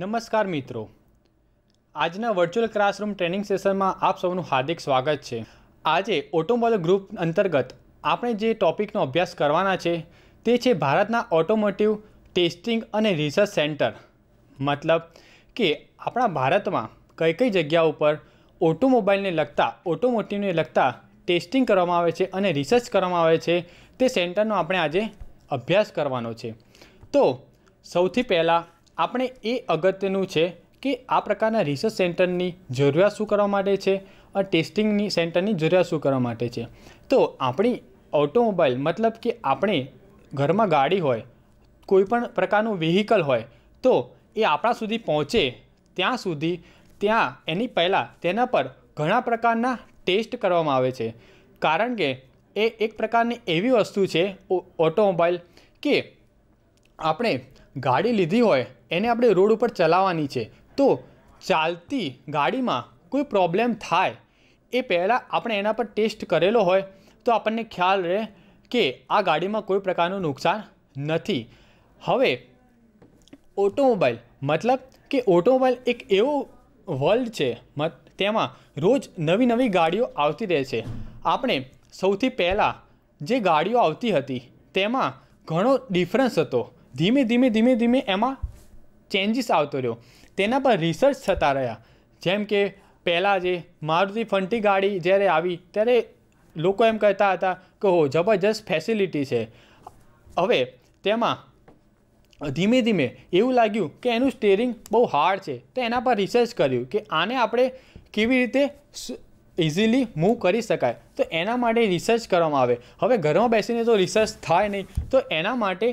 નમસ્કાર મિત્રો આજના વર્ચ્યુઅલ ક્લાસરૂમ ટ્રેનિંગ સેશનમાં આપ સૌનું હાર્દિક સ્વાગત છે આજે ઓટોમોબાઈલ ગ્રુપ અંતર્ગત આપણે જે ટોપિકનો અભ્યાસ કરવાના છે તે છે ભારતના ઓટોમોટિવ ટેસ્ટિંગ અને રિસર્ચ સેન્ટર મતલબ કે આપણા ભારતમાં કઈ કઈ જગ્યા ઉપર ઓટોમોબાઈલને લગતા ઓટોમોટિવને લગતા ટેસ્ટિંગ કરવામાં આવે છે અને રિસર્ચ કરવામાં આવે છે તે સેન્ટરનો આપણે આજે અભ્યાસ કરવાનો છે તો સૌથી પહેલાં આપણે એ અગત્યનું છે કે આ પ્રકારના રિસર્ચ સેન્ટરની જરૂરિયાત શું કરવા માટે છે અને ટેસ્ટિંગની સેન્ટરની જરૂરિયાત શું કરવા માટે છે તો આપણી ઓટોમોબાઈલ મતલબ કે આપણે ઘરમાં ગાડી હોય કોઈપણ પ્રકારનું વ્હીકલ હોય તો એ આપણા સુધી પહોંચે ત્યાં સુધી ત્યાં એની પહેલાં તેના પર ઘણા પ્રકારના ટેસ્ટ કરવામાં આવે છે કારણ કે એ એક પ્રકારની એવી વસ્તુ છે ઓટોમોબાઈલ કે આપણે ગાડી લીધી હોય એને આપણે રોડ ઉપર ચલાવવાની છે તો ચાલતી ગાડીમાં કોઈ પ્રોબ્લેમ થાય એ પહેલાં આપણે એના પર ટેસ્ટ કરેલો હોય તો આપણને ખ્યાલ રહે કે આ ગાડીમાં કોઈ પ્રકારનું નુકસાન નથી હવે ઓટોમોબાઈલ મતલબ કે ઓટોમોબાઈલ એક એવો વર્લ્ડ છે તેમાં રોજ નવી નવી ગાડીઓ આવતી રહે છે આપણે સૌથી પહેલાં જે ગાડીઓ આવતી હતી તેમાં ઘણો ડિફરન્સ હતો ધીમે ધીમે ધીમે ધીમે એમાં ચેન્જીસ આવતો રહ્યો તેના પર રિસર્ચ થતા રહ્યા જેમ કે પહેલાં જે મારુતિ ફંટી ગાડી જ્યારે આવી ત્યારે લોકો એમ કહેતા હતા કે હો જબરજસ્ત ફેસિલિટી છે હવે તેમાં ધીમે ધીમે એવું લાગ્યું કે એનું સ્ટેરિંગ બહુ હાર્ડ છે તો એના પર રિસર્ચ કર્યું કે આને આપણે કેવી રીતે ઇઝીલી મૂવ કરી શકાય તો એના માટે રિસર્ચ કરવામાં આવે હવે ઘરમાં બેસીને તો રિસર્ચ થાય નહીં તો એના માટે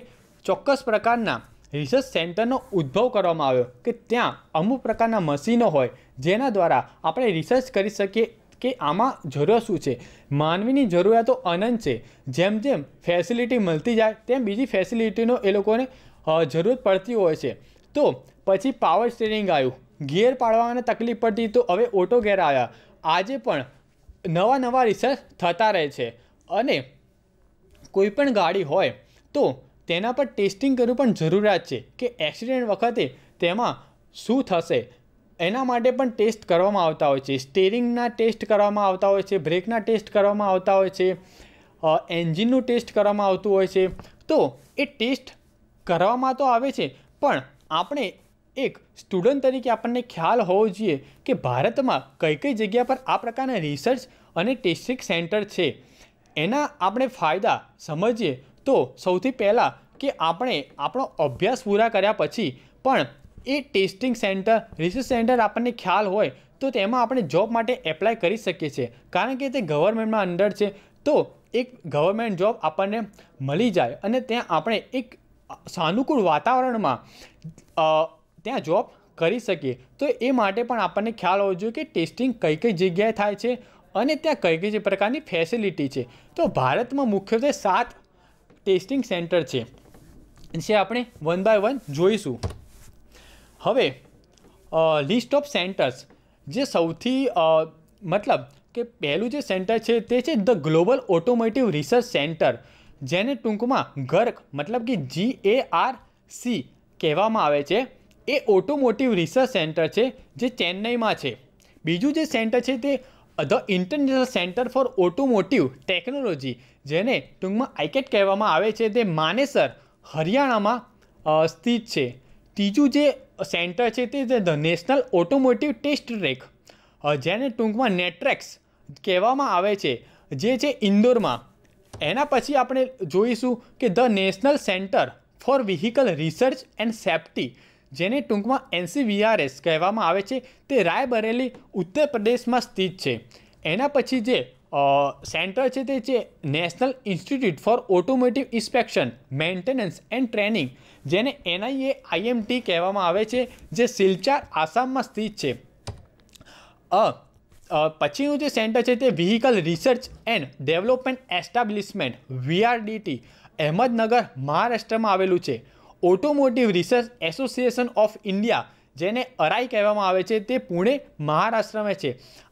ચોક્કસ પ્રકારના રિસર્ચ સેન્ટરનો ઉદ્ભવ કરવામાં આવ્યો કે ત્યાં અમુક પ્રકારના મશીનો હોય જેના દ્વારા આપણે રિસર્ચ કરી શકીએ કે આમાં જરૂર શું છે માનવીની જરૂરિયાતો અનંત છે જેમ જેમ ફેસિલિટી મળતી જાય તેમ બીજી ફેસિલિટીનો એ લોકોને જરૂરત પડતી હોય છે તો પછી પાવર સ્ટેરિંગ આવ્યું ગેર પાડવાને તકલીફ પડતી તો હવે ઓટો ગેર આવ્યા આજે પણ નવા નવા રિસર્ચ થતા રહે છે અને કોઈ પણ ગાડી હોય તો તેના પર ટેસ્ટિંગ કરવું પણ જરૂરિયાત છે કે એક્સિડન્ટ વખતે તેમાં શું થશે એના માટે પણ ટેસ્ટ કરવામાં આવતા હોય છે સ્ટેરિંગના ટેસ્ટ કરવામાં આવતા હોય છે બ્રેકના ટેસ્ટ કરવામાં આવતા હોય છે એન્જિનનું ટેસ્ટ કરવામાં આવતું હોય છે તો એ ટેસ્ટ કરવામાં તો આવે છે પણ આપણે એક સ્ટુડન્ટ તરીકે આપણને ખ્યાલ હોવો જોઈએ કે ભારતમાં કઈ કઈ જગ્યા પર આ પ્રકારના રિસર્ચ અને ટેસ્ટિંગ સેન્ટર છે એના આપણે ફાયદા સમજીએ તો સૌથી પહેલાં કે આપણે આપણો અભ્યાસ પૂરા કર્યા પછી પણ એ ટેસ્ટિંગ સેન્ટર રિસર્ચ સેન્ટર આપણને ખ્યાલ હોય તો તેમાં આપણે જોબ માટે એપ્લાય કરી શકીએ છીએ કારણ કે તે ગવર્મેન્ટમાં અંડર છે તો એક ગવર્મેન્ટ જોબ આપણને મળી જાય અને ત્યાં આપણે એક સાનુકૂળ વાતાવરણમાં ત્યાં જોબ કરી શકીએ તો એ માટે પણ આપણને ખ્યાલ હોવો જોઈએ કે ટેસ્ટિંગ કઈ કઈ જગ્યાએ થાય છે અને ત્યાં કઈ કઈ પ્રકારની ફેસિલિટી છે તો ભારતમાં મુખ્યત્વે સાત ટેસ્ટિંગ સેન્ટર છે જે આપણે વન બાય વન જોઈશું હવે લિસ્ટ ઓફ સેન્ટર્સ જે સૌથી મતલબ કે પહેલું જે સેન્ટર છે તે છે the global automotive research centre જેને ટૂંકમાં ગર્ક મતલબ કે જી એ આર સી કહેવામાં આવે છે એ ઓટોમોટિવ રિસર્ચ સેન્ટર છે જે ચેન્નઈમાં છે બીજું જે સેન્ટર છે તે the international centre for automotive technology જેને ટૂંકમાં આઈકેટ કહેવામાં આવે છે તે માનેસર હરિયાણામાં સ્થિત છે ત્રીજું જે સેન્ટર છે તે the national automotive test track જેને ટૂંકમાં નેટ્રેક્સ કહેવામાં આવે છે જે છે ઇન્દોરમાં એના પછી આપણે જોઈશું કે the national centre for vehicle research and safety જેને ટૂંકમાં એનસીવીઆરએસ કહેવામાં આવે છે તે રાયબરેલી ઉત્તર પ્રદેશમાં સ્થિત છે એના પછી જે સેન્ટર છે તે છે national institute for automotive inspection maintenance and training જેને એનઆઈએ આઈએમટી કહેવામાં આવે છે જે સિલચાર આસામમાં સ્થિત છે પછીનું જે સેન્ટર છે તે vehicle research and development establishment VRDT Ahmednagar મહારાષ્ટ્રમાં આવેલું છે automotive research association of India જેને અરાઈ કહેવામાં આવે છે તે પુણે મહારાષ્ટ્રમાં છે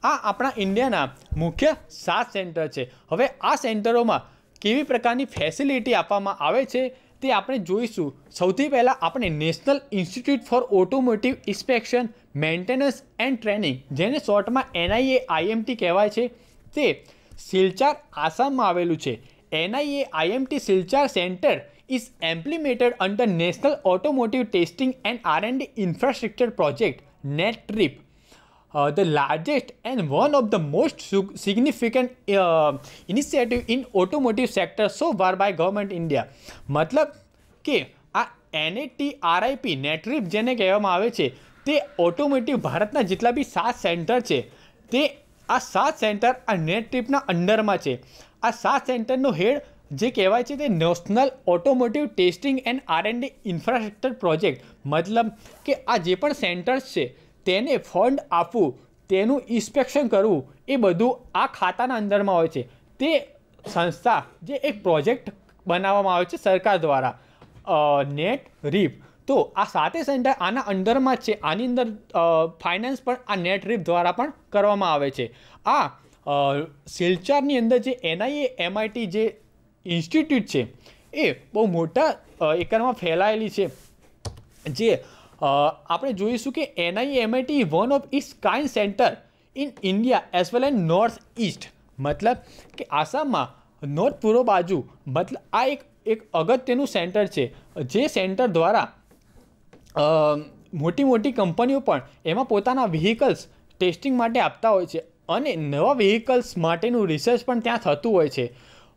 આ આપણા ઇન્ડિયાના મુખ્ય સાત સેન્ટર છે હવે આ સેન્ટરોમાં કેવી પ્રકારની ફેસિલિટી આપવામાં આવે છે તે આપણે જોઈશું સૌથી પહેલાં આપણે national institute for automotive inspection maintenance and training જેને શોર્ટમાં એનઆઈએ આઈએમટી કહેવાય છે તે સિલચાર આસામમાં આવેલું છે NIA IMT Silchar centre is implemented under National Automotive Testing and R&D Infrastructure Project NETRIP, uh, the largest and one of the most significant uh, initiative in automotive sector so far by government India. મતલબ કે આ એનએટીઆરઆઈપી નેટરીપ જેને કહેવામાં આવે છે તે automotive ભારતના જેટલા બી સાત સેન્ટર છે તે આ સાત સેન્ટર આ નેટરીપના અંડરમાં છે આ સાત સેન્ટરનો હેડ જે કહેવાય છે તે national automotive testing and R and infrastructure project મતલબ કે આ જે પણ સેન્ટર્સ છે તેને ફંડ આપવું તેનું ઇન્સ્પેક્શન કરવું એ બધું આ ખાતાના અંદરમાં હોય છે તે સંસ્થા જે એક પ્રોજેક્ટ બનાવવામાં આવે છે સરકાર દ્વારા નેટ રીપ તો આ સાતે સેન્ટર આના અંડરમાં જ છે આની અંદર ફાઇનાન્સ પણ આ નેટ રીપ દ્વારા પણ કરવામાં આવે છે આ સિલ્ચારની અંદર જે એનઆઈએ એમઆઈટી જે ઇન્સ્ટિટ્યૂટ છે એ બહુ મોટા એકરમાં ફેલાયેલી છે જે આપણે જોઈશું કે NI MIT one of its kind centre in India as well in north east મતલબ કે આસામમાં નોર્થ પૂર્વ બાજુ મતલબ આ એક એક અગત્યનું સેન્ટર છે જે સેન્ટર દ્વારા મોટી મોટી કંપનીઓ પણ એમાં પોતાના વ્હીકલ્સ ટેસ્ટિંગ માટે આપતા હોય છે અને નવા વ્હીકલ્સ માટેનું રિસર્ચ પણ ત્યાં થતું હોય છે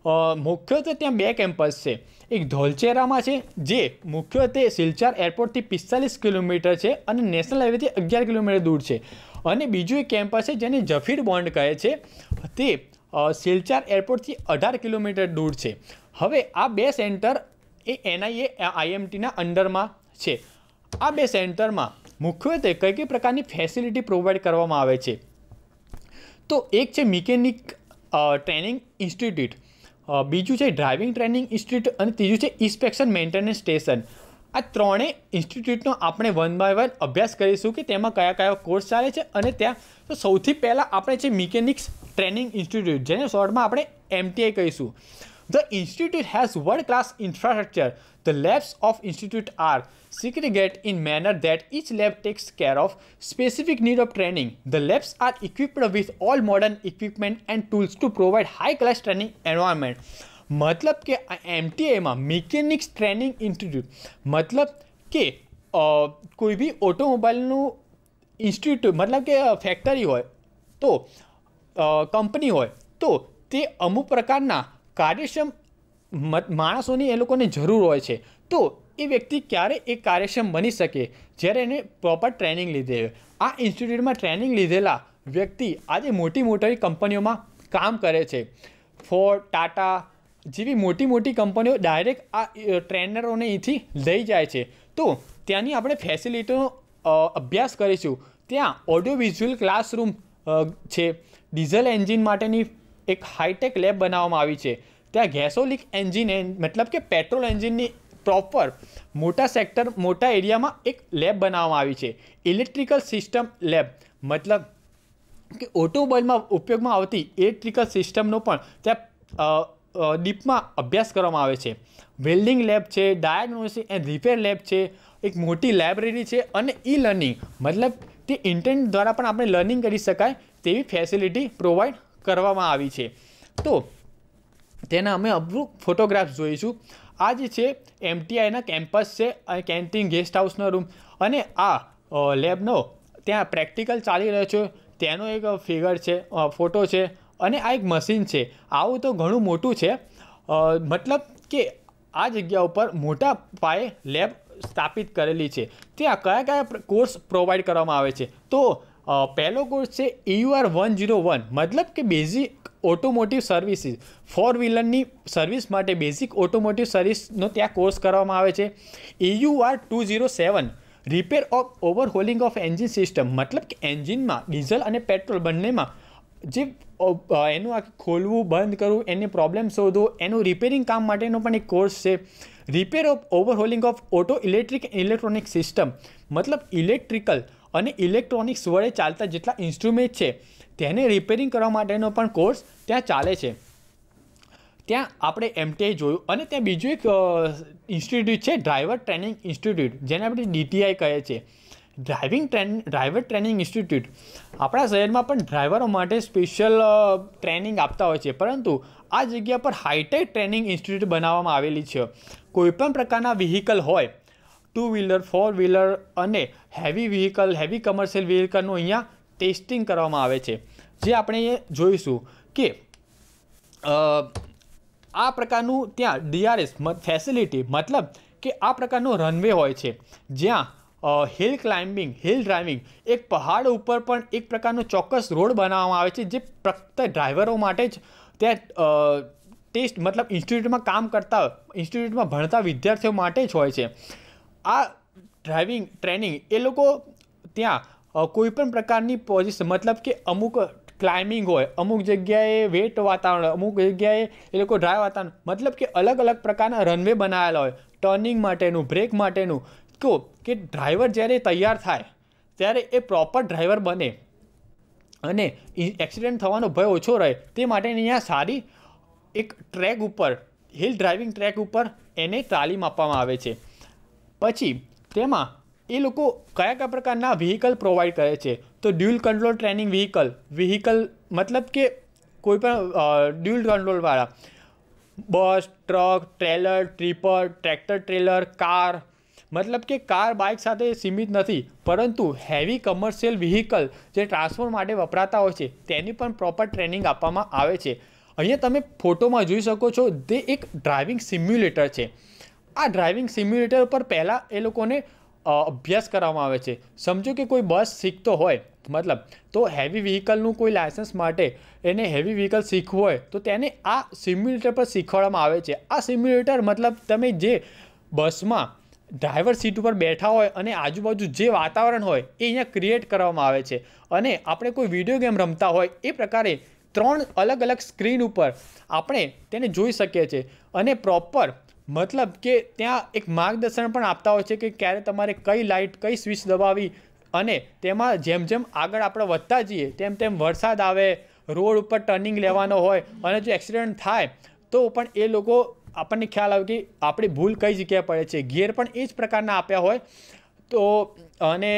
મુખ્યત્વે ત્યાં બે કેમ્પસ છે એક ધોલચેરામાં છે જે મુખ્યત્વે સિલચાર એરપોર્ટથી પિસ્તાલીસ કિલોમીટર છે અને નેશનલ હાઈવેથી અગિયાર કિલોમીટર દૂર છે અને બીજું એક કેમ્પસ છે જેને જફીર બોન્ડ કહે છે તે સિલચાર એરપોર્ટથી અઢાર કિલોમીટર દૂર છે હવે આ બે સેન્ટર એ એનઆઈએ આઈએમટીના અંડરમાં છે આ બે સેન્ટરમાં મુખ્યત્વે કઈ કઈ પ્રકારની ફેસિલિટી પ્રોવાઈડ કરવામાં આવે છે તો એક છે મિકેનિક ટ્રેનિંગ ઇન્સ્ટિટ્યૂટ બીજું છે ડ્રાઇવિંગ ટ્રેનિંગ ઇન્સ્ટિટ્યૂટ અને ત્રીજું છે ઇન્સ્પેક્શન મેન્ટેનન્સ સ્ટેશન આ ત્રણેય ઇન્સ્ટિટ્યૂટનો આપણે વન બાય વન અભ્યાસ કરીશું કે તેમાં કયા કયા કોર્સ ચાલે છે અને ત્યાં તો સૌથી પહેલાં આપણે છે મિકેનિક્સ ટ્રેનિંગ ઇન્સ્ટિટ્યૂટ જેને શોર્ટમાં આપણે એમટીઆઈ કહીશું The institute has world-class infrastructure. The labs of institute are segregated in manner that each lab takes care of specific need of training. The labs are equipped with all modern equipment and tools to provide high-class training environment. મતલબ કે એમટીએમાં mechanics training institute મતલબ કે કોઈ બી ઓટોમોબાઈલનું institute મતલબ કે factory હોય તો company હોય તો તે અમુક પ્રકારના કાર્યક્ષમ માણસોની એ લોકોને જરૂર હોય છે તો એ વ્યક્તિ ક્યારે એ કાર્યક્ષમ બની શકે જ્યારે એને પ્રોપર ટ્રેનિંગ લીધે આ ઇન્સ્ટિટ્યૂટમાં ટ્રેનિંગ લીધેલા વ્યક્તિ આજે મોટી મોટી કંપનીઓમાં કામ કરે છે ફોર્ડ ટાટા જેવી મોટી મોટી કંપનીઓ ડાયરેક્ટ આ ટ્રેનરોને અહીંથી લઈ જાય છે તો ત્યાંની આપણે ફેસિલિટીનો અભ્યાસ કરીશું ત્યાં ઓડિયો વિઝ્યુઅલ ક્લાસરૂમ છે ડીઝલ એન્જિન માટેની એક હાઈટેક લેબ બનાવવામાં આવી છે ત્યાં ગેસોલિક એન્જિન મતલબ કે પેટ્રોલ એન્જિનની પ્રોપર મોટા સેક્ટર મોટા એરિયામાં એક લેબ બનાવવામાં આવી છે ઇલેક્ટ્રિકલ સિસ્ટમ લેબ મતલબ કે ઓટોમોબાઈલમાં ઉપયોગમાં આવતી ઇલેક્ટ્રિકલ સિસ્ટમનો પણ ત્યાં ડીપમાં અભ્યાસ કરવામાં આવે છે વેલ્ડિંગ લેબ છે ડાયગ્નોસ્ટિક એન્ડ રિપેર લેબ છે એક મોટી લાઇબ્રેરી છે અને ઈ લર્નિંગ મતલબ તે ઇન્ટરનેટ દ્વારા પણ આપણે લર્નિંગ કરી શકાય તેવી ફેસિલિટી પ્રોવાઈડ કરવામાં આવી છે તો તેના અમે અમુક ફોટોગ્રાફ્સ જોઈશું આ જે છે એમટીઆઈના કેમ્પસ છે અને કેન્ટીન ગેસ્ટ હાઉસનો રૂમ અને આ લેબનો ત્યાં પ્રેક્ટિકલ ચાલી રહ્યો છે તેનો એક ફિગર છે ફોટો છે અને આ એક મશીન છે આવું તો ઘણું મોટું છે મતલબ કે આ જગ્યા ઉપર મોટા પાયે લેબ સ્થાપિત કરેલી છે ત્યાં કયા કયા કોર્સ પ્રોવાઈડ કરવામાં આવે છે તો પહેલો કોર્સ છે યુઆર વન ઝીરો વન મતલબ કે બેઝિક ઓટોમોટિવ સર્વિસીસ ફોર વ્હીલરની સર્વિસ માટે બેઝિક ઓટોમોટિવ સર્વિસનો ત્યાં કોર્સ કરવામાં આવે છે AUR two zero seven repair of overhauling of engine system મતલબ કે એન્જિનમાં ડીઝલ અને પેટ્રોલ બંનેમાં જે એનું આ ખોલવું બંધ કરવું એને પ્રોબ્લેમ શોધવો એનું રિપેરિંગ કામ માટેનો પણ એક કોર્સ છે repair of overhauling of auto electric electronic system મતલબ ઇલેક્ટ્રિકલ અને ઇલેક્ટ્રોનિક્સ વડે ચાલતા જેટલા ઇન્સ્ટ્રુમેન્ટ છે તેને રિપેરિંગ કરવા માટેનો પણ કોર્સ ત્યાં ચાલે છે ત્યાં આપણે એમટીએ જોયું અને ત્યાં બીજું એક ઇન્સ્ટિટ્યૂટ છે ડ્રાઈવર ટ્રેનિંગ ઇન્સ્ટિટ્યૂટ જેને આપણે ડીટીઆઈ કહે છે driving train driver training institute આપણા શહેરમાં પણ ડ્રાઈવરો માટે સ્પેશિયલ ટ્રેનિંગ આપતા હોય છે પરંતુ આ જગ્યા પર હાઈટેક ટ્રેનિંગ ઇન્સ્ટિટ્યૂટ બનાવવામાં આવેલી છે કોઈપણ પ્રકારના વ્હીકલ હોય ટુ વ્હીલર ફોર વ્હીલર અને હેવી વ્હીકલ હેવી કમર્શિયલ વ્હીકલનું અહીંયા ટેસ્ટિંગ કરવામાં આવે છે જે આપણે જોઈશું કે આ પ્રકારનું ત્યાં ડીઆરએસ ફેસિલિટી મતલબ કે આ પ્રકારનો રનવે હોય છે જ્યાં હિલ ક્લાઇમ્બિંગ હિલ ડ્રાઇવિંગ એક પહાડ ઉપર પણ એક પ્રકારનો ચોક્કસ રોડ બનાવવામાં આવે છે જે ફક્ત ડ્રાઈવરો માટે જ ત્યાં ટેસ્ટ મતલબ ઇન્સ્ટિટ્યૂટમાં કામ કરતા ઇન્સ્ટિટ્યૂટમાં ભણતા વિદ્યાર્થીઓ માટે જ હોય છે આ ડ્રાઇવિંગ ટ્રેનિંગ એ લોકો ત્યાં કોઈપણ પ્રકારની પોઝિશન મતલબ કે અમુક ક્લાઇમ્બિંગ હોય અમુક જગ્યાએ વેટ વાતાવરણ અમુક જગ્યાએ એ લોકો ડ્રાય વાતાવરણ મતલબ કે અલગ અલગ પ્રકારના રનવે બનાવેલા હોય ટર્નિંગ માટેનું બ્રેક માટેનું કહો કે ડ્રાઈવર જ્યારે તૈયાર થાય ત્યારે એ પ્રોપર ડ્રાઈવર બને અને એક્સિડન્ટ થવાનો ભય ઓછો રહે તે માટેની અહીંયા સારી એક ટ્રેક ઉપર હિલ ડ્રાઇવિંગ ટ્રેક ઉપર એને તાલીમ આપવામાં આવે છે પછી તેમાં એ લોકો કયા કયા પ્રકારના વ્હીકલ પ્રોવાઈડ કરે છે તો dual control training vehicle vehicle મતલબ કે કોઈપણ ડ્યુઅલ કંટ્રોલવાળા bus truck trailer tripper tractor trailer car મતલબ કે કાર બાઇક સાથે સીમિત નથી પરંતુ હેવી કમર્શિયલ વ્હીકલ જે ટ્રાન્સપોર્ટ માટે વપરાતા હોય છે તેની પણ પ્રોપર ટ્રેનિંગ આપવામાં આવે છે અહીંયા તમે ફોટોમાં જોઈ શકો છો તે એક ડ્રાઇવિંગ સિમ્યુલેટર છે આ ડ્રાઇવિંગ સિમ્યુલેટર પર પહેલાં એ લોકોને અભ્યાસ કરવામાં આવે છે સમજો કે કોઈ બસ શીખતો હોય મતલબ તો હેવી વ્હીકલનું કોઈ લાયસન્સ માટે એને હેવી વ્હીકલ શીખવું હોય તો તેને આ સિમ્યુલેટર પર શીખવાડવામાં આવે છે આ સિમ્યુલેટર મતલબ તમે જે બસમાં ડ્રાઈવર સીટ ઉપર બેઠા હોય અને આજુબાજુ જે વાતાવરણ હોય એ અહીંયા ક્રિએટ કરવામાં આવે છે અને આપણે કોઈ વિડીયો ગેમ રમતા હોય એ પ્રકારે ત્રણ અલગ અલગ સ્ક્રીન ઉપર આપણે તેને જોઈ શકીએ છીએ અને પ્રોપર મતલબ કે ત્યાં એક માર્ગદર્શન પણ આપતા હોય છે કે ક્યારે તમારે કઈ લાઇટ કઈ સ્વિચ દબાવવી અને તેમાં જેમ જેમ આગળ આપણે વધતા જઈએ તેમ તેમ વરસાદ આવે રોડ ઉપર ટર્નિંગ લેવાનો હોય અને જો એક્સિડન્ટ થાય તો પણ એ લોકો આપણને ખ્યાલ આવે કે આપણી ભૂલ કઈ જગ્યાએ પડે છે ગિયર પણ એ જ પ્રકારના આપ્યા હોય તો અને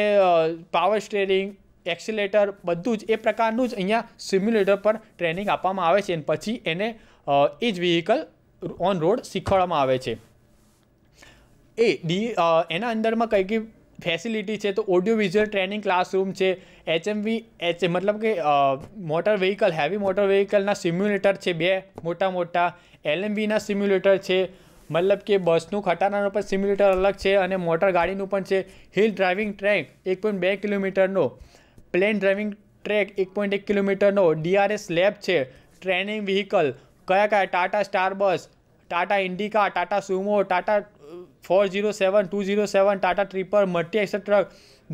પાવર સ્ટેરિંગ એક્સિલેટર બધું જ એ પ્રકારનું જ અહીંયા સિમ્યુલેટર પર ટ્રેનિંગ આપવામાં આવે છે અને પછી એને એ જ વ્હીકલ ઓન રોડ શીખવાડવામાં આવે છે એ ડી એના અંદરમાં કઈ કઈ ફેસિલિટી છે તો ઓડિયો વિઝ્યુઅલ ટ્રેનિંગ ક્લાસરૂમ છે એચએમવી એચ મતલબ કે મોટર વ્હીકલ હેવી મોટર વ્હીકલના સિમ્યુલેટર છે બે મોટા મોટા એલએમવીના સિમ્યુલેટર છે મતલબ કે બસનું ખટારાનું પણ સિમ્યુલેટર અલગ છે અને મોટર ગાડીનું પણ છે હિલ ડ્રાઇવિંગ ટ્રેક એક પોઈન્ટ બે કિલોમીટરનો પ્લેન ડ્રાઇવિંગ ટ્રેક એક પોઈન્ટ એક કિલોમીટરનો ડીઆરએસ લેબ છે ટ્રેનિંગ વ્હીકલ કયા કયા Tata Star bus Tata Indica Tata Sumo Tata four zero seven two zero seven Tata tripper multi axle truck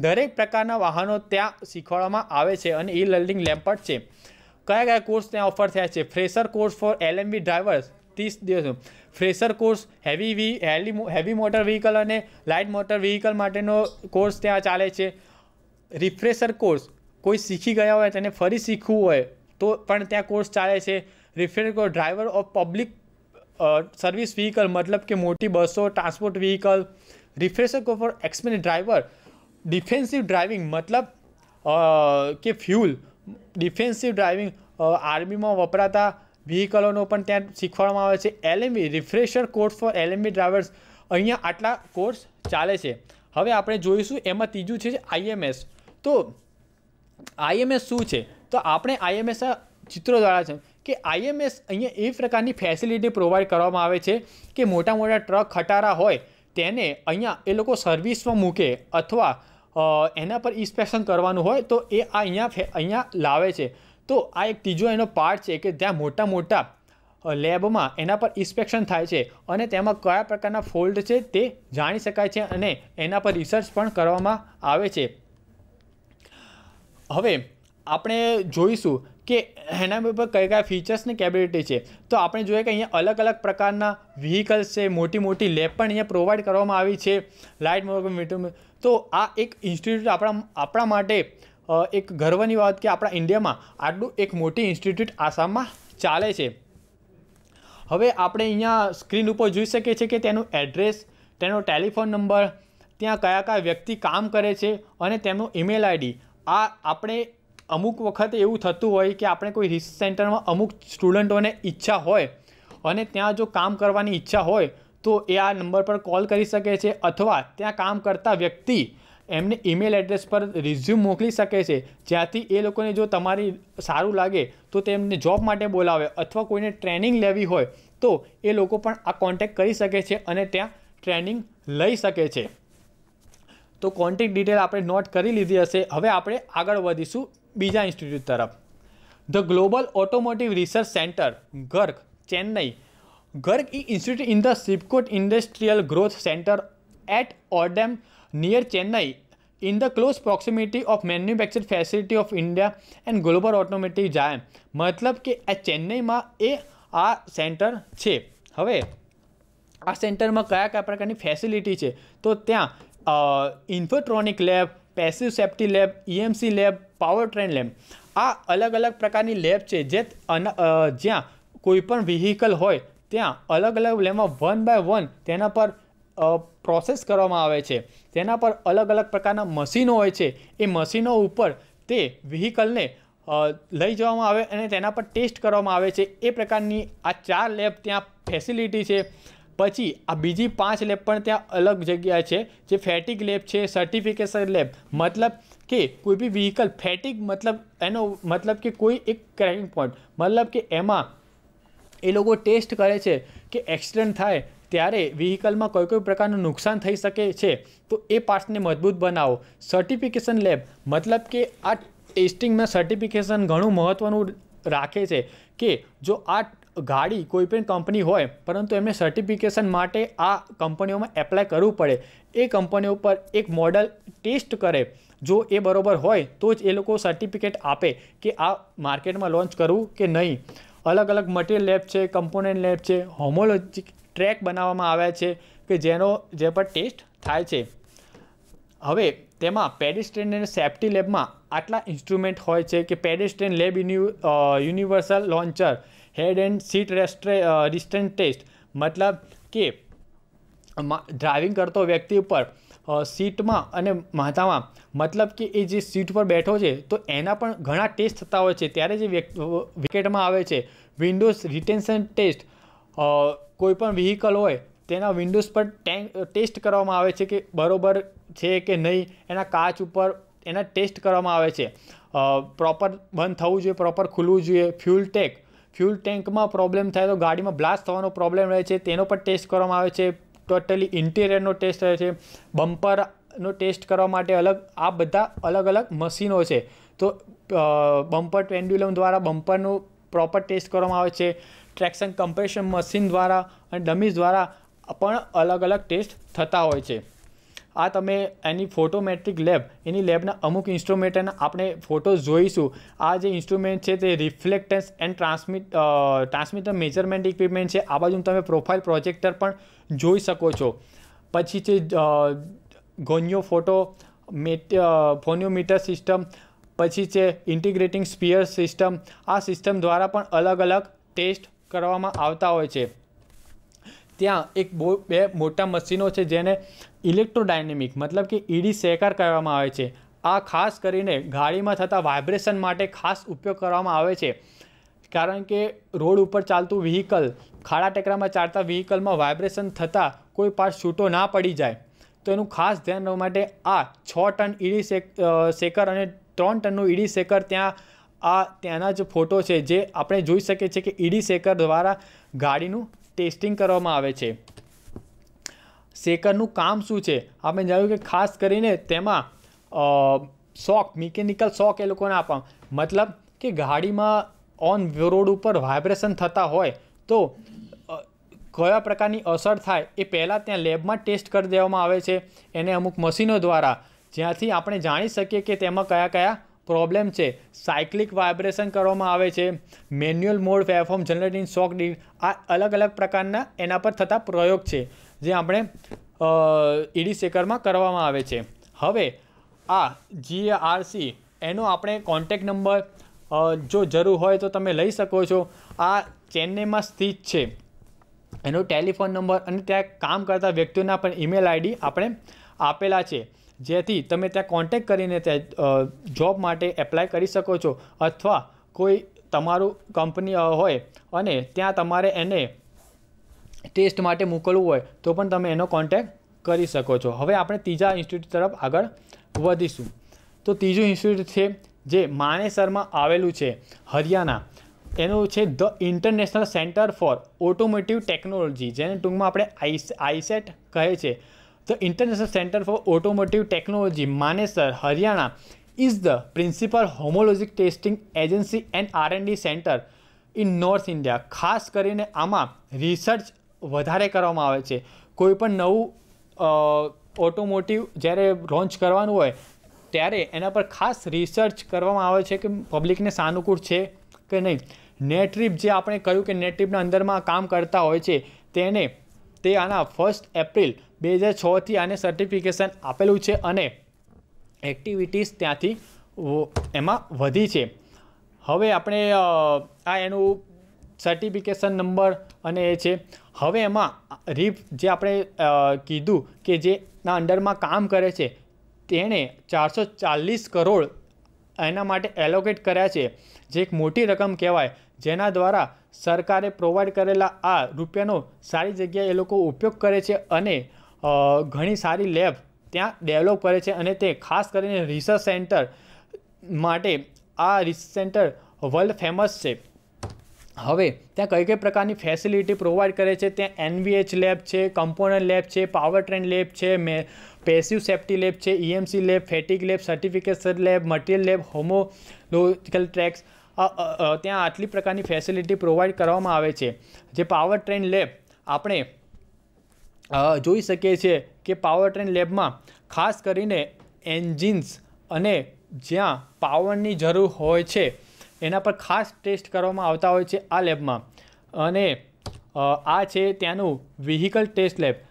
દરેક પ્રકારના વાહનો ત્યાં શીખવાડવામાં આવે છે અને ઈ લર્નિંગ લેમ્પર્ટ છે કયા કયા કોર્સ ત્યાં ઓફર થયા છે fresher course for LMB drivers ત્રીસ દિવસ ફ્રેશર કોર્સ હેવી વી હેલી હેવી મોટર વ્હીકલ અને લાઇટ મોટર વ્હીકલ માટેનો કોર્સ ત્યાં ચાલે છે રિફ્રેશર કોર્સ કોઈ શીખી ગયા હોય તેને ફરી શીખવું હોય તો પણ ત્યાં કોર્સ ચાલે છે refer driver of public service vehicle મતલબ કે મોટી બસો ટ્રાન્સપોર્ટ વ્હીકલ રિફ્રેશર ફોર એક્સપેન ડ્રાઈવર ડિફેન્સિવ ડ્રાઇવિંગ મતલબ કે ફ્યુલ ડિફેન્સિવ ડ્રાઇવિંગ આર્મીમાં વપરાતા વ્હીકલોનો પણ ત્યાં શીખવાડવામાં આવે છે LMB refresher course for LMB drivers અહીંયા આટલા કોર્સ ચાલે છે હવે આપણે જોઈશું એમાં ત્રીજું છે આઈએમએસ તો આઈએમએસ શું છે તો આપણે આઈએમએસ ચિત્રો દ્વારા છે કે આઈએમએસ અહીંયા એ પ્રકારની ફેસિલિટી પ્રોવાઈડ કરવામાં આવે છે કે મોટા મોટા ટ્રક ખટારા હોય તેને અહીંયા એ લોકો સર્વિસમાં મૂકે અથવા એના પર ઇન્સ્પેક્શન કરવાનું હોય તો એ આ અહીંયા ફે અહીંયા લાવે છે તો આ એક ત્રીજો એનો પાર્ટ છે કે જ્યાં મોટા મોટા લેબમાં એના પર ઇન્સ્પેક્શન થાય છે અને તેમાં કયા પ્રકારના ફોલ્ટ છે તે જાણી શકાય છે અને એના પર રિસર્ચ પણ કરવામાં આવે છે હવે આપણે જોઈશું કે એના ઉપર કયા કયા ફીચર્સ ને કેબિલિટી છે તો આપણે જોઈએ કે અહીંયા અલગ અલગ પ્રકારના વ્હીકલ્સ છે મોટી મોટી લેબ પણ અહીંયા પ્રોવાઈડ કરવામાં આવી છે લાઇટ તો આ એક ઇન્સ્ટિટ્યૂટ આપણા આપણા માટે એક ગર્વની વાત કે આપણા ઇન્ડિયામાં આટલું એક મોટી ઇન્સ્ટિટ્યૂટ આસામમાં ચાલે છે હવે આપણે અહીંયા સ્ક્રીન ઉપર જોઈ શકીએ છીએ કે તેનું એડ્રેસ તેનો ટેલિફોન નંબર ત્યાં કયા કયા વ્યક્તિ કામ કરે છે અને તેમનું ઈમેલ આઈડી આ આપણે અમુક વખત એવું થતું હોય કે આપણે કોઈ રિસર્ચ સેન્ટરમાં અમુક સ્ટુડન્ટોને ઈચ્છા હોય અને ત્યાં જો કામ કરવાની ઈચ્છા હોય તો એ આ નંબર પર કોલ કરી શકે છે અથવા ત્યાં કામ કરતા વ્યક્તિ એમને ઈમેલ એડ્રેસ પર રિઝ્યુમ મોકલી શકે છે જ્યાંથી એ લોકોને જો તમારી સારું લાગે તો તેમને જોબ માટે બોલાવે અથવા કોઈને ટ્રેનિંગ લેવી હોય તો એ લોકો પણ આ કોન્ટેક્ટ કરી શકે છે અને ત્યાં ટ્રેનિંગ લઈ શકે છે તો કોન્ટેક્ટ ડિટેલ આપણે નોટ કરી લીધી હશે હવે આપણે આગળ વધીશું બીજા ઇન્સ્ટિટ્યૂટ તરફ the global automotive research centre ગર્ક Chennai ગર્ક E institute in the સિપકોટ industrial growth centre at ઓડેમ near Chennai in the close proximity of manufactured facility of India and global automotive જાય મતલબ કે આ ચેન્નઈમાં એ આ સેન્ટર છે હવે આ સેન્ટરમાં કયા કયા પ્રકારની ફેસિલિટી છે તો ત્યાં infotronic lab passive safety lab EMC lab power train lamp આ અલગ અલગ પ્રકારની લેબ છે જે જ્યાં કોઈપણ વિહિકલ હોય ત્યાં અલગ અલગ લેબમાં વન બાય વન તેના પર પ્રોસેસ કરવામાં આવે છે તેના પર અલગ અલગ પ્રકારના મશીનો હોય છે એ મશીનો ઉપર તે વ્હીકલને લઈ જવામાં આવે અને તેના પર ટેસ્ટ કરવામાં આવે છે એ પ્રકારની આ ચાર લેબ ત્યાં ફેસિલિટી છે પછી આ બીજી પાંચ લેબ પણ ત્યાં અલગ જગ્યા છે જે ફેટિક લેબ છે સર્ટિફિકેશન લેબ મતલબ કે કોઈ બી વ્હીકલ ફેટિક મતલબ એનો મતલબ કે કોઈ એક ક્રેકિંગ પોઈન્ટ મતલબ કે એમાં એ લોકો ટેસ્ટ કરે છે કે એક્સિડન્ટ થાય ત્યારે વ્હીકલમાં કોઈ કોઈ પ્રકારનું નુકસાન થઈ શકે છે તો એ પાર્ટ્સને મજબૂત બનાવો સર્ટિફિકેશન લેબ મતલબ કે આ ટેસ્ટિંગમાં સર્ટિફિકેશન ઘણું મહત્ત્વનું રાખે છે કે જો આ ગાડી કોઈપણ કંપની હોય પરંતુ એમને સર્ટિફિકેશન માટે આ કંપનીઓમાં એપ્લાય કરવું પડે એ કંપનીઓ પર એક મોડલ ટેસ્ટ કરે જો એ બરોબર હોય તો જ એ લોકો સર્ટિફિકેટ આપે કે આ માર્કેટમાં લોન્ચ કરવું કે નહીં અલગ અલગ મટીરિયલ લેબ છે કમ્પોનન્ટ લેબ છે હોમોલોજી ટ્રેક બનાવવામાં આવ્યા છે કે જેનો જે પર ટેસ્ટ થાય છે હવે તેમાં પેડિસ્ટ્રેન અને સેફ્ટી લેબમાં આટલા ઇન્સ્ટ્રુમેન્ટ હોય છે કે pedestrian lab universal launcher head and seat restraint resistant test મતલબ કે ડ્રાઇવિંગ કરતો વ્યક્તિ ઉપર સીટમાં અને માથામાં મતલબ કે એ જે સીટ પર બેઠો છે તો એના પણ ઘણા ટેસ્ટ થતા હોય છે ત્યારે જે વિકેટમાં આવે છે વિન્ડોઝ રિટેન્શન ટેસ્ટ કોઈપણ પણ વ્હીકલ હોય તેના વિન્ડોઝ પર ટેન્ક ટેસ્ટ કરવામાં આવે છે કે બરોબર છે કે નહીં એના કાચ ઉપર એના ટેસ્ટ કરવામાં આવે છે પ્રોપર બંધ થવું જોઈએ પ્રોપર ખુલવું જોઈએ ફ્યુલ ટેક ફ્યુલ ટેન્કમાં પ્રોબ્લેમ થાય તો ગાડીમાં બ્લાસ્ટ થવાનો પ્રોબ્લેમ રહે છે તેનો પણ ટેસ્ટ કરવામાં આવે છે ટોટલી ઇન્ટિરિયરનો ટેસ્ટ રહે છે બમ્પરનો ટેસ્ટ કરવા માટે અલગ આ બધા અલગ અલગ મશીનો છે તો બમ્પર ટ્વેન્ડ્યુલમ દ્વારા બમ્પરનું પ્રોપર ટેસ્ટ કરવામાં આવે છે ટ્રેક્શન કમ્પ્રેશન મશીન દ્વારા અને ડમીઝ દ્વારા પણ અલગ અલગ ટેસ્ટ થતા હોય છે આ તમે એની ફોટોમેટ્રિક લેબ એની લેબના અમુક ઇન્સ્ટ્રુમેન્ટના આપણે ફોટો જોઈશું આ જે ઇન્સ્ટ્રુમેન્ટ છે તે reflectance and transmit transmitter measurement equipment છે આ બાજુ તમે પ્રોફાઇલ પ્રોજેક્ટર પણ જોઈ શકો છો પછી છે goniophotometer goniometer system પછી છે ઇન્ટિગ્રેટિંગ સ્પીયર સિસ્ટમ આ સિસ્ટમ દ્વારા પણ અલગ અલગ ટેસ્ટ કરવામાં આવતા હોય છે ત્યાં એક બે મોટા મશીનો છે જેને ઇલેક્ટ્રોડાયનેમિક મતલબ કે ઈડી e સેકાર કહેવામાં આવે છે આ ખાસ કરીને ગાડીમાં થતા વાઇબ્રેશન માટે ખાસ ઉપયોગ કરવામાં આવે છે કારણ કે રોડ ઉપર ચાલતું વ્હીકલ ખાડા ટેકરામાં ચાલતા વ્હીકલમાં વાઇબ્રેશન થતાં કોઈ પાર્ટ છૂટો ના પડી જાય તો એનું ખાસ ધ્યાન રહેવા માટે આ છ ટન ઈડી e સેક સેકર અને ત્રણ ટનનું ઈડી e સેકર ત્યાં આ ત્યાંના જ ફોટો છે જે આપણે જોઈ શકીએ છીએ કે ઈડી સેકર દ્વારા ગાડીનું ટેસ્ટિંગ કરવામાં આવે છે શેકરનું કામ શું છે આપણે જાણ્યું કે ખાસ કરીને તેમાં શોક મિકેનિકલ શોક એ લોકોને આપવા મતલબ કે ગાડીમાં ઓન રોડ ઉપર વાઇબ્રેશન થતા હોય તો કયા પ્રકારની અસર થાય એ પહેલાં ત્યાં લેબમાં ટેસ્ટ કરી દેવામાં આવે છે એને અમુક મશીનો દ્વારા જ્યાંથી આપણે જાણી શકીએ કે તેમાં કયા કયા પ્રોબ્લેમ છે સાયકલિક વાઇબ્રેશન કરવામાં આવે છે manual mode waveform generate in shock ડી આ અલગ અલગ પ્રકારના એના પર થતા પ્રયોગ છે જે આપણે ઈડી શેકરમાં કરવામાં આવે છે હવે આ જીઆરસી એનો આપણે કોન્ટેક નંબર જો જરૂર હોય તો તમે લઈ શકો છો આ ચેન્નઈમાં સ્થિત છે એનો ટેલિફોન નંબર અને ત્યાં કામ કરતા વ્યક્તિઓના પણ ઈમેલ આઈડી આપણે આપેલા છે જેથી તમે ત્યાં કોન્ટેક કરીને ત્યાં જોબ માટે એપ્લાય કરી શકો છો અથવા કોઈ તમારું કંપની હોય અને ત્યાં તમારે એને ટેસ્ટ માટે મોકલવું હોય તો પણ તમે એનો કોન્ટેક કરી શકો છો હવે આપણે ત્રીજા ઇન્સ્ટિટ્યૂટ તરફ આગળ વધીશું તો ત્રીજું ઇન્સ્ટિટ્યૂટ છે જે માણેસરમાં આવેલું છે હરિયાણા એનું છે the international centre for automotive technology જેને ટૂંકમાં આપણે આઈસેટ કહે છે The International Center for Automotive Technology, Manesar, Haryana is the principal homologic testing agency and R and D centre in north India ખાસ કરીને આમાં રિસર્ચ વધારે કરવામાં આવે છે કોઈ પણ નવું ઓટોમોટિવ જ્યારે લોન્ચ કરવાનું હોય ત્યારે એના પર ખાસ રિસર્ચ કરવામાં આવે છે કે પબ્લિકને સાનુકૂળ છે કે નહીં નેટ ટ્રીપ જે આપણે કહ્યું કે નેટ ટ્રીપના અંદરમાં કામ કરતા હોય છે તેને તે આના ફર્સ્ટ એપ્રિલ બે હજાર છથી આને સર્ટિફિકેશન આપેલું છે અને એક્ટિવિટીઝ ત્યાંથી એમાં વધી છે હવે આપણે આ એનું સર્ટિફિકેશન નંબર અને એ છે હવે એમાં રીફ જે આપણે કીધું કે જેના અંડરમાં કામ કરે છે તેણે ચારસો ચાલીસ કરોડ એના માટે એલોકેટ કર્યા છે જે એક મોટી રકમ કહેવાય જેના દ્વારા સરકારે પ્રોવાઈડ કરેલા આ રૂપિયાનો સારી જગ્યાએ એ લોકો ઉપયોગ કરે છે અને ઘણી સારી લેબ ત્યાં ડેવલપ કરે છે અને તે ખાસ કરીને રિસર્ચ સેન્ટર માટે આ રિસર્ચ સેન્ટર વર્લ્ડ ફેમસ છે હવે ત્યાં કઈ કઈ પ્રકારની ફેસિલિટી પ્રોવાઈડ કરે છે ત્યાં એનવીએચ લેબ છે કમ્પોનન્ટ લેબ છે પાવર ટ્રેન લેબ છે મે પેસિવ સેફ્ટી લેબ છે EMC lab fatigue lab certification lab material lab homological tracks ત્યાં આટલી પ્રકારની ફેસિલિટી પ્રોવાઈડ કરવામાં આવે છે જે પાવર ટ્રેન લેબ આપણે જોઈ શકીએ છીએ કે પાવર ટ્રેન લેબમાં ખાસ કરીને એન્જિન્સ અને જ્યાં પાવરની જરૂર હોય છે એના પર ખાસ ટેસ્ટ કરવામાં આવતા હોય છે આ લેબમાં અને આ છે ત્યાંનું વ્હીકલ ટેસ્ટ લેબ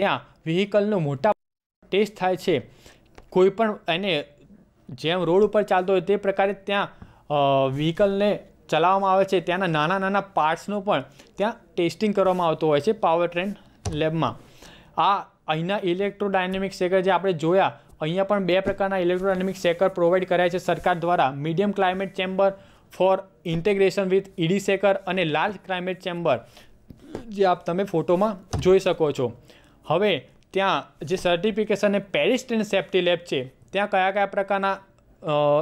ત્યાં વ્હીકલનું મોટા ટેસ્ટ થાય છે કોઈ પણ એને જેમ રોડ ઉપર ચાલતો હોય તે પ્રકારે ત્યાં વ્હીકલને ચલાવવામાં આવે છે ત્યાંના નાના નાના પાર્ટ્સનું પણ ત્યાં ટેસ્ટિંગ કરવામાં આવતું હોય છે પાવર ટ્રેન લેબમાં આ અહીંના ઇલેક્ટ્રોડાયનેમિક શેકર જે આપણે જોયા અહીંયા પણ બે પ્રકારના ઇલેક્ટ્રોડાયનેમિક શેકર પ્રોવાઈડ કર્યા છે સરકાર દ્વારા medium climate chamber for integration with ED shaker અને લાર્જ ક્લાઇમેટ ચેમ્બર જે આપ તમે ફોટોમાં જોઈ શકો છો હવે ત્યાં જે સર્ટિફિકેશન અને પેરિસ્ટીન સેફ્ટી લેબ છે ત્યાં કયા કયા પ્રકારના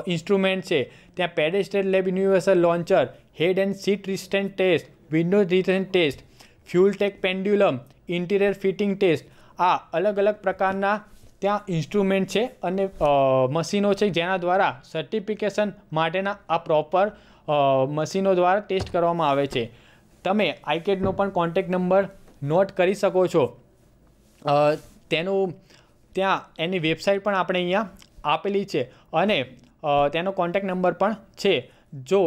ઇન્સ્ટ્રુમેન્ટ છે ત્યાં pedestrian lab universal launcher head and seat resistant test windows resistant test fuel tech pendulum interior fitting test આ અલગ અલગ પ્રકારના ત્યાં ઇન્સ્ટ્રુમેન્ટ છે અને મશીનો છે જેના દ્વારા સર્ટિફિકેશન માટેના આ પ્રોપર મશીનો દ્વારા ટેસ્ટ કરવામાં આવે છે તમે આઈકેટનો પણ કોન્ટેક નંબર નોટ કરી શકો છો તેનું ત્યાં એની વેબસાઇટ પણ આપણે અહીંયા આપેલી છે અને તેનો કોન્ટેક્ટ નંબર પણ છે જો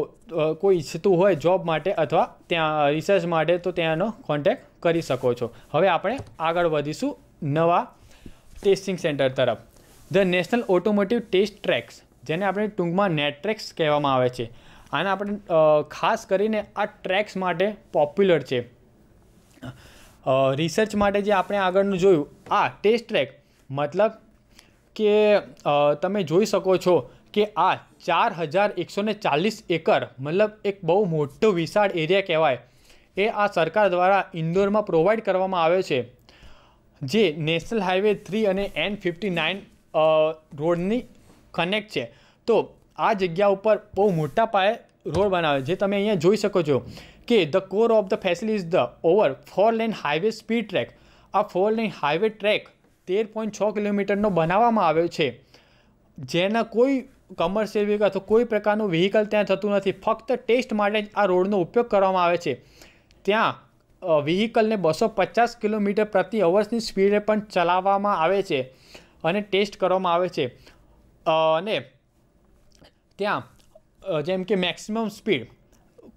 કોઈ ઈચ્છતું હોય જોબ માટે અથવા ત્યાં રિસર્ચ માટે તો ત્યાંનો કોન્ટેક કરી શકો છો હવે આપણે આગળ વધીશું નવા ટેસ્ટિંગ સેન્ટર તરફ the national automotive test tracks જેને આપણે ટૂંકમાં નેટ કહેવામાં આવે છે આને આપણે ખાસ કરીને આ ટ્રેક્સ માટે પોપ્યુલર છે રિસર્ચ માટે જે આપણે આગળનું જોયું આ ટેસ્ટ ટ્રેક મતલબ કે તમે જોઈ શકો છો કે આ ચાર હજાર એકસો ચાલીસ એકર મતલબ એક બહુ મોટો વિશાળ એરિયા કહેવાય એ આ સરકાર દ્વારા ઇન્દોરમાં પ્રોવાઈડ કરવામાં આવે છે જે નેશનલ હાઈવે થ્રી અને એન ફિફ્ટી નાઇન રોડની કનેક્ટ છે તો આ જગ્યા ઉપર બહુ મોટા પાયે રોડ બનાવે જે તમે અહીંયા જોઈ શકો છો કે the core of the facilities the over four lane highway speed track આ ફોર લેન હાઈવે ટ્રેક તેર પોઈન્ટ છ કિલોમીટરનો બનાવવામાં આવ્યો છે જેના કોઈ કમર્શિયલ વ્હીકલ અથવા કોઈ પ્રકારનું વ્હીકલ ત્યાં થતું નથી ફક્ત ટેસ્ટ માટે જ આ રોડનો ઉપયોગ કરવામાં આવે છે ત્યાં વ્હીકલને બસો પચાસ કિલોમીટર પ્રતિ અવર્સની સ્પીડે પણ ચલાવવામાં આવે છે અને ટેસ્ટ કરવામાં આવે છે અને ત્યાં જેમ કે મેક્સિમમ સ્પીડ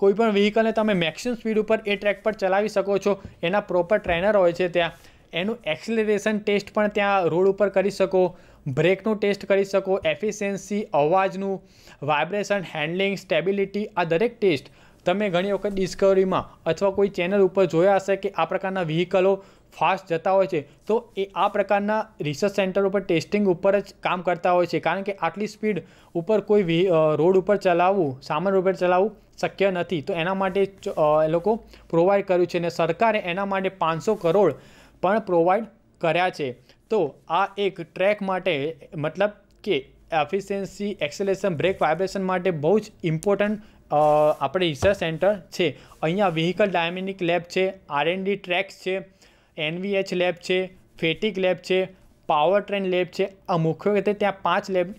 કોઈપણ વ્હીકલને તમે મેક્સિમમ સ્પીડ ઉપર એ ટ્રેક પર ચલાવી શકો છો એના પ્રોપર ટ્રેનર હોય છે ત્યાં એનું એક્સેલરેશન ટેસ્ટ પણ ત્યાં રોડ ઉપર કરી શકો બ્રેકનું ટેસ્ટ કરી શકો એફિશિયન્સી અવાજનું વાઇબ્રેશન હેન્ડલિંગ સ્ટેબિલિટી આ દરેક ટેસ્ટ તમે ઘણી વખત ડિસ્કવરીમાં અથવા કોઈ ચેનલ ઉપર જોયા હશે કે આ પ્રકારના વ્હીકલો ફાસ્ટ જતા હોય છે તો એ આ પ્રકારના રિસર્ચ સેન્ટર ઉપર ટેસ્ટિંગ ઉપર જ કામ કરતા હોય છે કારણ કે આટલી સ્પીડ ઉપર કોઈ રોડ ઉપર ચલાવવું સામાન્ય રૂપે ચલાવવું શક્ય નથી તો એના માટે એ લોકો પ્રોવાઈડ કર્યું છે અને સરકારે એના માટે પાંચસો કરોડ પણ પ્રોવાઈડ કર્યા છે તો આ એક ટ્રેક માટે મતલબ કે એફિશિયન્સી એક્સેલેશન બ્રેક વાઇબ્રેશન માટે બહુ જ ઇમ્પોર્ટન્ટ આપણે રિસર્ચ સેન્ટર છે અહીંયા વ્હીકલ ડાયનેમિક લેબ છે આરએનડી ટ્રેક્સ છે એનવીએચ લેબ છે ફેટિક લેબ છે પાવર ટ્રેન લેબ છે આ મુખ્ય રીતે ત્યાં પાંચ લેબ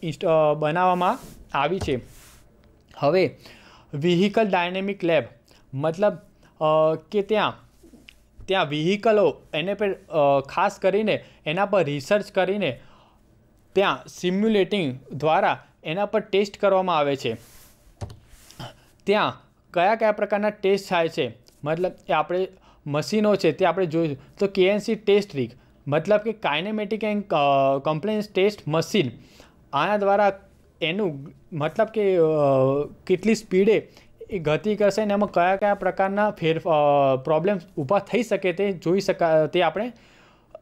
બનાવવામાં આવી છે હવે વ્હીકલ ડાયનેમિક લેબ મતલબ કે ત્યાં ત્યાં વ્હીકલો એને પર ખાસ કરીને એના પર રિસર્ચ કરીને ત્યાં સિમ્યુલેટિંગ દ્વારા એના પર ટેસ્ટ કરવામાં આવે છે ત્યાં કયા કયા પ્રકારના ટેસ્ટ થાય છે મતલબ કે આપણે મશીનો છે તે આપણે જોઈશું તો કેએનસી ટેસ્ટ રિક મતલબ કે kinematic and compliance test machine આના દ્વારા એનું મતલબ કે કેટલી સ્પીડે એ ગતિ કરશે અને એમાં કયા કયા પ્રકારના ફેર પ્રોબ્લેમ્સ ઊભા થઈ શકે તે જોઈ શકા તે આપણે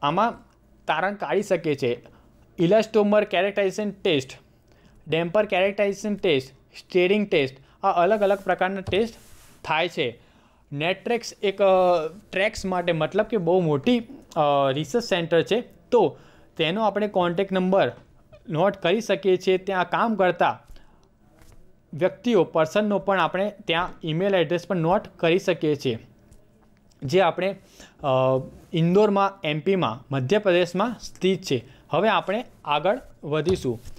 આમાં તારણ કાઢી શકીએ છીએ elastomer characterisation test damper characterisation test steering test આ અલગ અલગ પ્રકારના ટેસ્ટ થાય છે નેટટ્રેક્સ એક ટ્રેક્સ માટે મતલબ કે બહુ મોટી રિસર્ચ સેન્ટર છે તો તેનો આપણે કોન્ટેક નંબર નોટ કરી શકીએ છીએ ત્યાં કામ કરતા વ્યક્તિઓ પર્સનનો પણ આપણે ત્યાં ઈમેલ એડ્રેસ પણ નોટ કરી શકીએ છીએ જે આપણે ઇન્દોરમાં એમપીમાં મધ્યપ્રદેશમાં સ્થિત છે હવે આપણે આગળ વધીશું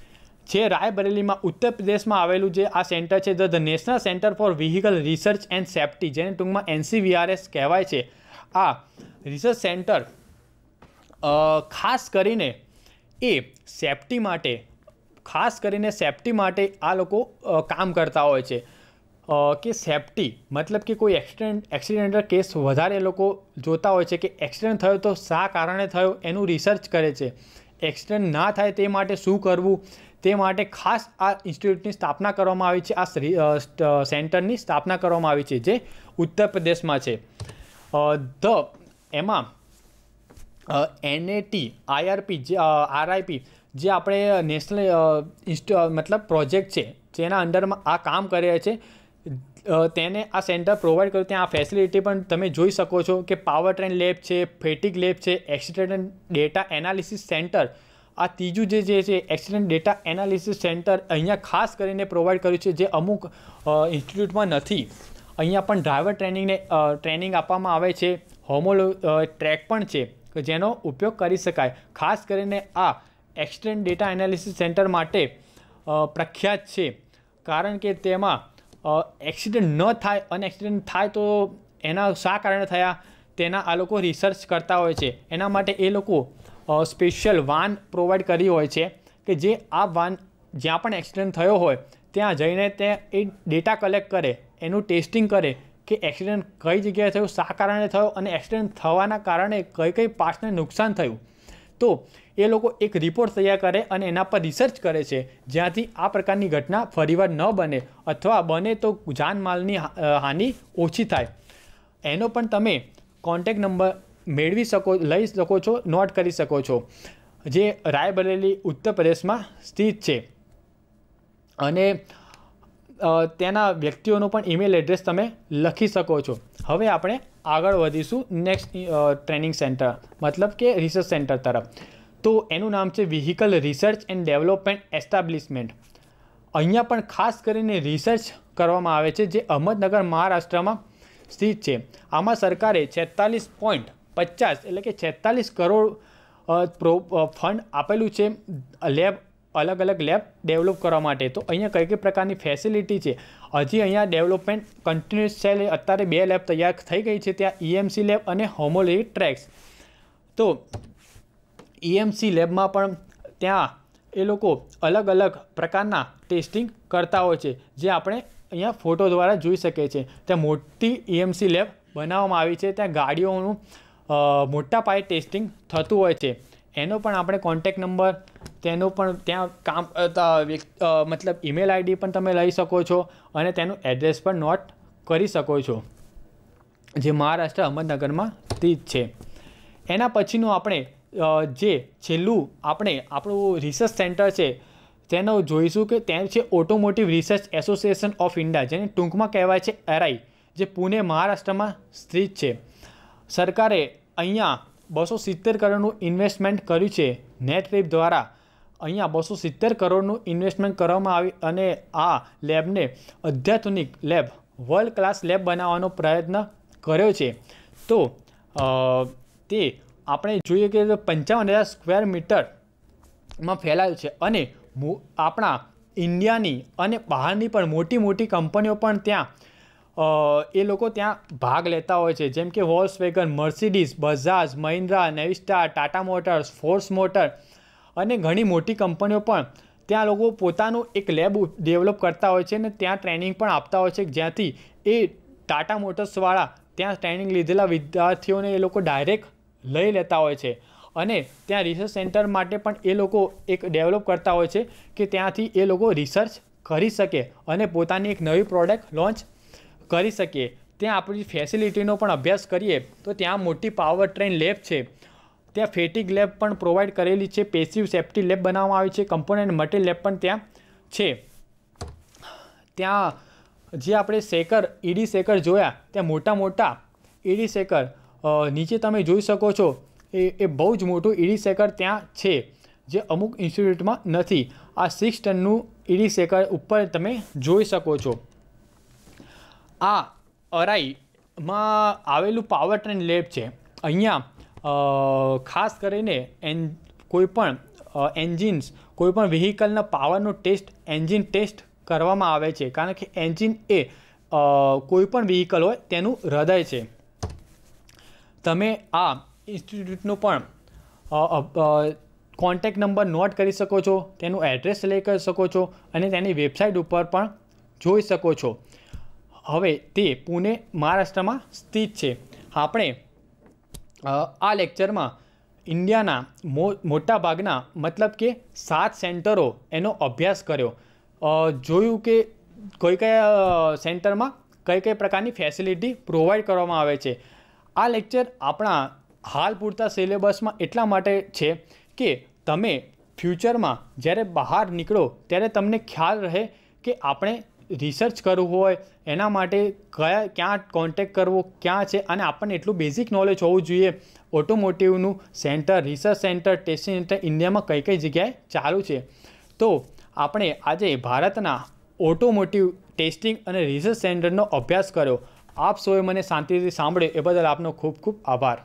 જે રાયબરેલીમાં ઉત્તર પ્રદેશમાં આવેલું જે આ સેન્ટર છે the national centre for vehicle research and safety જેને ટૂંકમાં એનસીવીઆરએસ કહેવાય છે આ રિસર્ચ સેન્ટર ખાસ કરીને એ સેફ્ટી માટે ખાસ કરીને સેફટી માટે આ લોકો કામ કરતા હોય છે કે સેફટી મતલબ કે કોઈ એક્સિડન્ટ એક્સિડેન્ટલ કેસ વધારે લોકો જોતા હોય છે કે એક્સિડન્ટ થયો તો શા કારણે થયો એનું રિસર્ચ કરે છે એક્સિડન્ટ ના થાય તે માટે શું કરવું તે માટે ખાસ આ ઇન્સ્ટિટ્યૂટની સ્થાપના કરવામાં આવી છે આ સેન્ટરની સ્થાપના કરવામાં આવી છે જે ઉત્તર પ્રદેશમાં છે ધ એમાં એનએટી આઈઆરપી જે આરઆઈપી જે આપણે નેશનલ ઇન્સ્ટ મતલબ પ્રોજેક્ટ છે જેના અંડરમાં આ કામ કરે છે તેને આ સેન્ટર પ્રોવાઈડ કર્યું ત્યાં આ ફેસિલિટી પણ તમે જોઈ શકો છો કે પાવર ટ્રેન લેબ છે ફેટિક લેબ છે એક્સિડન્ટ ડેટા એનાલિસિસ સેન્ટર આ ત્રીજું જે જે છે એક્સિડન્ટ ડેટા એનાલિસિસ સેન્ટર અહીંયા ખાસ કરીને પ્રોવાઈડ કર્યું છે જે અમુક ઇન્સ્ટિટ્યૂટમાં નથી અહીંયા પણ ડ્રાઈવર ટ્રેનિંગને ટ્રેનિંગ આપવામાં આવે છે હોમોલો ટ્રેક પણ છે કે જેનો ઉપયોગ કરી શકાય ખાસ કરીને આ એક્સટેન્ડ ડેટા એનાલિસિસ સેન્ટર માટે પ્રખ્યાત છે કારણ કે તેમાં એક્સિડન્ટ ન થાય અને થાય તો એના શા કારણે થયા તેના આ લોકો રિસર્ચ કરતા હોય છે એના માટે એ લોકો સ્પેશિયલ વાન પ્રોવાઈડ કરી હોય છે કે જે આ વાન જ્યાં પણ એક્સિડન્ટ થયો હોય ત્યાં જઈને તે એ ડેટા કલેક્ટ કરે એનું ટેસ્ટિંગ કરે કે એક્સિડન્ટ કઈ જગ્યાએ થયું શા કારણે થયો અને એક્સિડન્ટ થવાના કારણે કઈ કઈ પાર્ટ્સને નુકસાન થયું તો એ લોકો એક રિપોર્ટ તૈયાર કરે અને એના પર રિસર્ચ કરે છે જ્યાંથી આ પ્રકારની ઘટના ફરીવાર ન બને અથવા બને તો જાનમાલની હાનિ ઓછી થાય એનો પણ તમે કોન્ટેક નંબર મેળવી શકો લઈ શકો છો નોટ કરી શકો છો જે રાયબરેલી ઉત્તર પ્રદેશમાં સ્થિત છે અને તેના વ્યક્તિઓનો પણ ઈમેલ એડ્રેસ તમે લખી શકો છો હવે આપણે આગળ વધીશું નેક્સ્ટ ટ્રેનિંગ સેન્ટર મતલબ કે રિસર્ચ સેન્ટર તરફ તો એનું નામ છે vehicle research and development establishment અહીંયા પણ ખાસ કરીને રિસર્ચ કરવામાં આવે છે જે અહમદનગર મહારાષ્ટ્રમાં સ્થિત છે આમાં સરકારે છેતાલીસ પોઈન્ટ પચાસ એટલે કે છેતાલીસ કરોડ ફંડ આપેલું છે લેબ અલગ અલગ લેબ ડેવલપ કરવા માટે તો અહીંયા કઈ કઈ પ્રકારની ફેસિલિટી છે હજી અહીંયા ડેવલપમેન્ટ કન્ટિન્યુઅસ છે અત્યારે બે લેબ તૈયાર થઈ ગઈ છે ત્યાં ઈએમસી e લેબ અને હોમોલેવી ટ્રેક્સ તો ઈએમસી e લેબમાં પણ ત્યાં એ લોકો અલગ અલગ પ્રકારના ટેસ્ટિંગ કરતા હોય છે જે આપણે અહીંયા ફોટો દ્વારા જોઈ શકીએ છીએ ત્યાં મોટી ઈએમસી e લેબ બનાવવામાં આવી છે ત્યાં ગાડીઓનું મોટા પાયે ટેસ્ટિંગ થતું હોય છે એનો પણ આપણે કોન્ટેક નંબર તેનું પણ ત્યાં કામ મતલબ ઈમેલ આઈડી પણ તમે લઈ શકો છો અને તેનું એડ્રેસ પણ નોટ કરી શકો છો જે મહારાષ્ટ્ર અહમદનગરમાં સ્થિત છે એના પછીનું આપણે જે છેલ્લું આપણે આપણું રિસર્ચ સેન્ટર છે તેનો જોઈશું કે તેમ છે automotive research association of India જેને ટૂંકમાં કહેવાય છે એરઆઈ જે પુણે મહારાષ્ટ્રમાં સ્થિત છે સરકારે અહીંયા બસો સિત્તેર કરોડનું ઇન્વેસ્ટમેન્ટ કર્યું છે નેટ ટ્રીપ દ્વારા અહીંયા બસો સિત્તેર કરોડનું ઇન્વેસ્ટમેન્ટ કરવામાં આવી અને આ લેબને અધ્યાત્મિક લેબ વર્લ્ડ ક્લાસ લેબ બનાવવાનો પ્રયત્ન કર્યો છે તો તે આપણે જોઈએ કે પંચાવન હજાર સ્ક્વેર મીટરમાં ફેલાયું છે અને આપણા ઇન્ડિયાની અને બહારની પણ મોટી મોટી કંપનીઓ પણ ત્યાં એ લોકો ત્યાં ભાગ લેતા હોય છે જેમ કે Volkswagen Mercedes Bajaj Mahindra Navistar Tata Motors Force Motor અને ઘણી મોટી કંપનીઓ પણ ત્યાં લોકો પોતાનું એક લેબ ડેવલપ કરતા હોય છે અને ત્યાં ટ્રેનિંગ પણ આપતા હોય છે જ્યાંથી એ ટાટા મોટર્સવાળા ત્યાં ટ્રેનિંગ લીધેલા વિદ્યાર્થીઓને એ લોકો ડાયરેક્ટ લઈ લેતા હોય છે અને ત્યાં રિસર્ચ સેન્ટર માટે પણ એ લોકો એક ડેવલપ કરતા હોય છે કે ત્યાંથી એ લોકો રિસર્ચ કરી શકે અને પોતાની એક નવી પ્રોડક્ટ લોન્ચ કરી શકીએ ત્યાં આપણી ફેસિલિટીનો પણ અભ્યાસ કરીએ તો ત્યાં મોટી પાવર ટ્રેન લેબ છે ત્યાં ફેટિક લેબ પણ પ્રોવાઈડ કરેલી છે પેસિવ સેફ્ટી લેબ બનાવવામાં આવી છે કમ્પોનન્ટ મટીરિયલ લેબ પણ ત્યાં છે ત્યાં જે આપણે શેકર ઈડી શેકર જોયા ત્યાં મોટા મોટા ઈડી e શેકર નીચે તમે જોઈ શકો છો એ એ બહુ જ મોટું ઈડી e શેકર ત્યાં છે જે અમુક ઇન્સ્ટિટ્યૂટમાં નથી આ સિક્સ ટનનું ઈડી શેકર ઉપર તમે જોઈ શકો છો આ અરાઈમાં આવેલું પાવર ટ્રેન લેબ છે અહીંયા ખાસ કરીને એન કોઈપણ એન્જિન્સ કોઈપણ વ્હીકલના પાવરનું ટેસ્ટ એન્જિન ટેસ્ટ કરવામાં આવે છે કારણ કે એન્જિન એ કોઈપણ વ્હીકલ હોય તેનું હૃદય છે તમે આ ઇન્સ્ટિટ્યૂટનો પણ કોન્ટેક નંબર નોટ કરી શકો છો તેનું એડ્રેસ સિલેક્ટ કરી શકો છો અને તેની વેબસાઇટ ઉપર પણ જોઈ શકો છો હવે તે પુણે મહારાષ્ટ્રમાં સ્થિત છે આપણે આ લેક્ચરમાં ઇન્ડિયાના મો ભાગના મતલબ કે સાત સેન્ટરો એનો અભ્યાસ કર્યો જોયું કે કઈ કયા સેન્ટરમાં કઈ કઈ પ્રકારની ફેસિલિટી પ્રોવાઈડ કરવામાં આવે છે આ લેક્ચર આપણા હાલ પૂરતા સિલેબસમાં એટલા માટે છે કે તમે ફ્યુચરમાં જ્યારે બહાર નીકળો ત્યારે તમને ખ્યાલ રહે કે આપણે રિસર્ચ કરવું હોય એના માટે કયા ક્યાં કોન્ટેક કરવો ક્યાં છે અને આપણને એટલું બેઝિક નોલેજ હોવું જોઈએ ઓટોમોટિવનું centre research centre testing centre ઇન્ડિયામાં કઈ કઈ જગ્યાએ ચાલુ છે તો આપણે આજે ભારતના ઓટોમોટિવ ટેસ્ટિંગ અને રિસર્ચ સેન્ટરનો અભ્યાસ કર્યો આપ સોએ મને શાંતિથી સાંભળ્યો એ બદલ આપનો ખૂબ ખૂબ આભાર